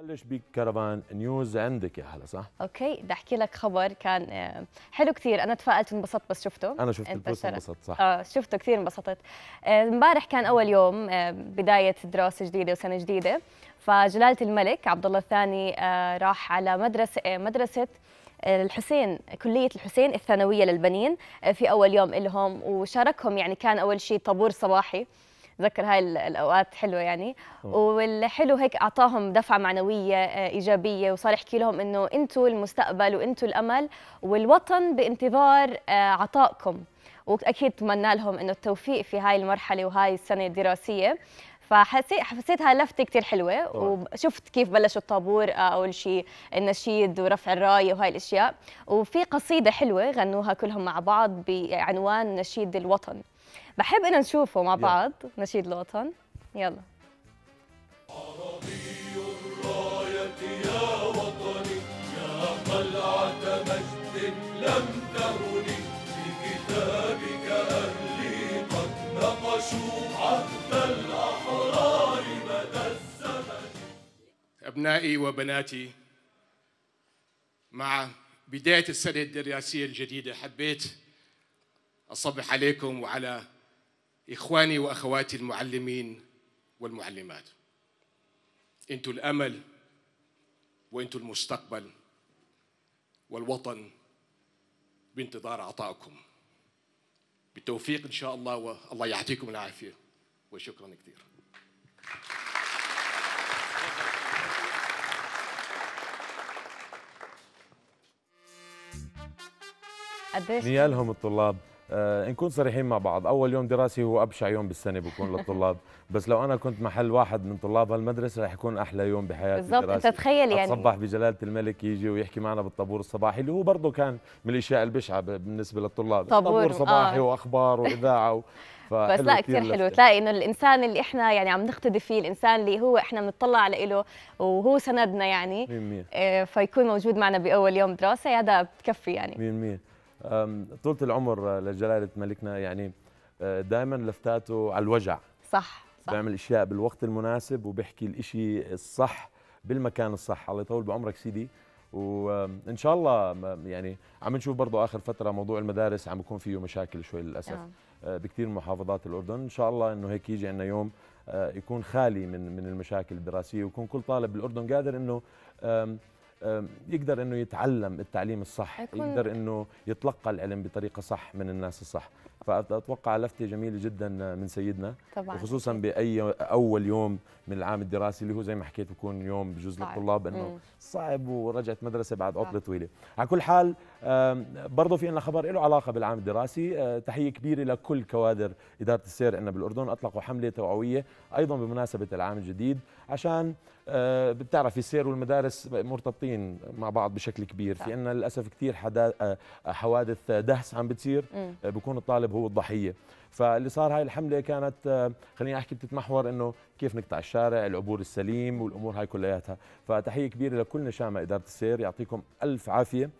بلش بكرفان نيوز عندك يا هلا صح؟ اوكي بدي احكي لك خبر كان آه، حلو كثير انا تفائلت وانبسطت بس شفته انا شفت البوست انبسطت صح اه شفته كثير انبسطت آه، امبارح كان اول يوم آه، بدايه دراسه جديده وسنه جديده فجلاله الملك عبد الله الثاني راح على مدرسه مدرسه الحسين كلية الحسين الثانوية للبنين في أول يوم لهم وشاركهم يعني كان أول شيء طابور صباحي بتذكر هاي الاوقات حلوه يعني والحلو هيك اعطاهم دفعه معنويه آه، ايجابيه وصار يحكي لهم انه انتم المستقبل وانتم الامل والوطن بانتظار آه، عطائكم واكيد تمنى لهم انه التوفيق في هاي المرحله وهاي السنه الدراسيه فحسيت لفته كثير حلوه وشفت كيف بلشوا الطابور آه، اول شيء النشيد ورفع الرايه وهاي الاشياء وفي قصيده حلوه غنوها كلهم مع بعض بعنوان نشيد الوطن بحب انه نشوفه مع بعض يلا. نشيد الوطن يلا عربي الراية يا وطني يا قلعة مجد لم تهني في كتابك أهلي قد نقشوا عهد الأحرار مدى الزمن أبنائي وبناتي مع بداية السنة الدراسية الجديدة حبيت أصبح عليكم وعلى إخواني وأخواتي المعلمين والمعلمات أنتم الأمل وأنتم المستقبل والوطن بانتظار عطائكم بالتوفيق إن شاء الله والله يعطيكم العافية وشكرا كثير نيالهم الطلاب نكون آه، صريحين مع بعض اول يوم دراسي هو ابشع يوم بالسنه بكون للطلاب بس لو انا كنت محل واحد من طلاب هالمدرسه رح يكون احلى يوم بحياتي بالضبط انت تخيل يعني اتصبح بجلاله الملك يجي ويحكي معنا بالطابور الصباحي اللي هو برضه كان من الاشياء البشعه بالنسبه للطلاب طابور صباحي آه. واخبار واذاعه و... بس لا كثير حلو تلاقي انه الانسان اللي احنا يعني عم نقتدي فيه الانسان اللي هو احنا بنطلع على له وهو سندنا يعني 100% آه، فيكون موجود معنا باول يوم دراسه هذا بكفي يعني 100% طولة العمر لجلالة ملكنا يعني أه، دائما لفتاته على الوجع صح صح بيعمل اشياء بالوقت المناسب وبيحكي الاشي الصح بالمكان الصح الله يطول بعمرك سيدي وان شاء الله يعني عم نشوف برضه اخر فتره موضوع المدارس عم بكون فيه مشاكل شوي للاسف نعم. آه. بكثير من محافظات الاردن ان شاء الله انه هيك يجي عندنا يوم أه، يكون خالي من من المشاكل الدراسيه ويكون كل طالب بالاردن قادر انه يقدر انه يتعلم التعليم الصح يقدر انه يتلقى العلم بطريقه صح من الناس الصح فاتوقع لفته جميله جدا من سيدنا طبعا وخصوصا باي اول يوم من العام الدراسي اللي هو زي ما حكيت بكون يوم بجوز للطلاب انه صعب ورجعت مدرسه بعد عطله نعم. طويله على كل حال برضه في عندنا خبر له علاقه بالعام الدراسي آه، تحيه كبيره لكل كوادر اداره السير عندنا بالاردن اطلقوا حمله توعويه ايضا بمناسبه العام الجديد عشان آه، بتعرفي السير والمدارس مرتبطين مع بعض بشكل كبير في عندنا للاسف كثير آه، حوادث دهس عم بتصير بكون الطالب الغالب هو الضحيه فاللي صار هاي الحمله كانت آه، خليني احكي بتتمحور انه كيف نقطع الشارع العبور السليم والامور هاي كلياتها فتحيه كبيره لكل نشامى اداره السير يعطيكم الف عافيه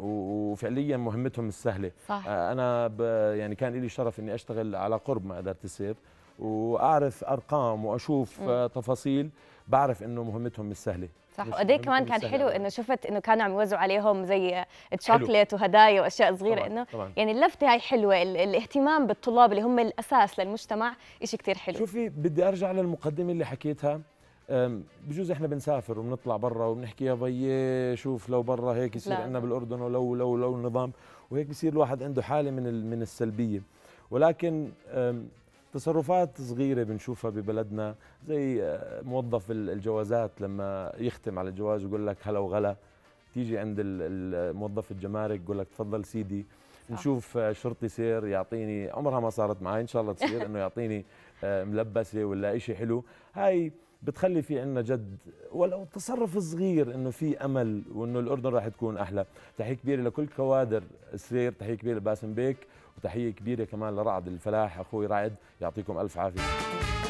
وفعليا مهمتهم السهله صح. آه، انا يعني كان لي شرف اني اشتغل على قرب مع اداره السير واعرف ارقام واشوف م. آه، تفاصيل بعرف انه مهمتهم مش سهله صح وقد إيه كمان كان حلو انه شفت انه كانوا عم يوزعوا عليهم زي تشوكلت وهدايا واشياء صغيره انه يعني اللفته هاي حلوه الاهتمام بالطلاب اللي هم الاساس للمجتمع شيء كثير حلو شوفي بدي ارجع للمقدمه اللي حكيتها بجوز احنا بنسافر وبنطلع برا وبنحكي يا بيي شوف لو برا هيك يصير عندنا بالاردن ولو لو لو النظام وهيك بصير الواحد عنده حاله من من السلبيه ولكن تصرفات صغيرة بنشوفها ببلدنا زي آه، موظف الجوازات لما يختم على الجواز ويقول لك هلا وغلا تيجي عند موظف الجمارك يقول لك تفضل سيدي نشوف آه، شرطي سير يعطيني عمرها ما صارت معي ان شاء الله تصير انه يعطيني آه، ملبسه ولا شيء حلو هاي بتخلي في عنا جد ولو تصرف صغير انه في امل وانه الاردن راح تكون احلى تحيه كبيره لكل كوادر سرير تحيه كبيره لباسم بيك وتحيه كبيره كمان لرعد الفلاح اخوي رعد يعطيكم الف عافيه